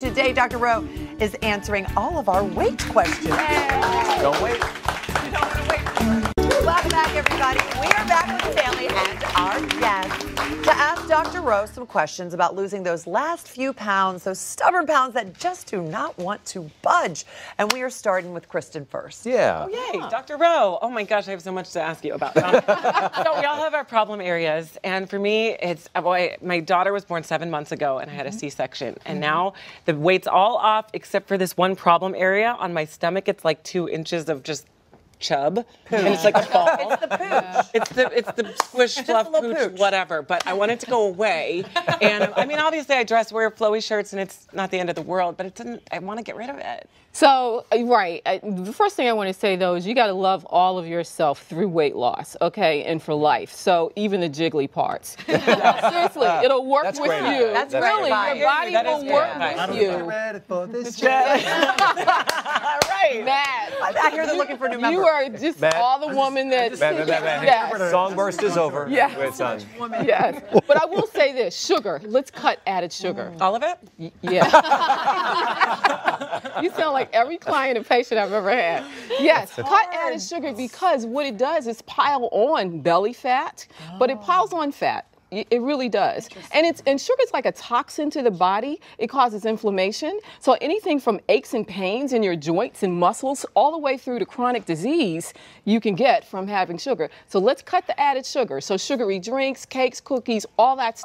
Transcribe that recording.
Today, Dr. Rowe is answering all of our weight questions. Yay. Don't wait. Dr. Rose some questions about losing those last few pounds, those stubborn pounds that just do not want to budge. And we are starting with Kristen first. Yeah. Oh, yay, Dr. Rowe. Oh my gosh, I have so much to ask you about. so we all have our problem areas. And for me, it's, boy, uh, my daughter was born seven months ago and I had a mm-hmm. C-section. And mm -hmm. now the weight's all off except for this one problem area on my stomach. It's like two inches of just chub, and it's like a ball. it's the pooch. It's the it's the squish fluff pooch, pooch, whatever. But I want it to go away, and I mean, obviously, I dress, wear flowy shirts, and it's not the end of the world. But it didn't. I want to get rid of it. So uh, right, uh, the first thing I want to say though is you got to love all of yourself through weight loss, okay, and for life. So even the jiggly parts. Seriously, uh, it'll work That's with great. you. That's, That's really great. your body that will work with you. Ready for this challenge. right out here looking for a new member. You are just Matt, all the woman that. Just, Matt, Matt, yes. Songburst is over. Yeah. Yes. yes. But I will say this sugar. Let's cut added sugar. Mm. All of it? Yeah. you sound like every client and patient I've ever had. Yes. Cut added sugar because what it does is pile on belly fat, oh. but it piles on fat. It really does. And it's and sugar is like a toxin to the body. It causes inflammation. So anything from aches and pains in your joints and muscles all the way through to chronic disease you can get from having sugar. So let's cut the added sugar. So sugary drinks, cakes, cookies, all that stuff.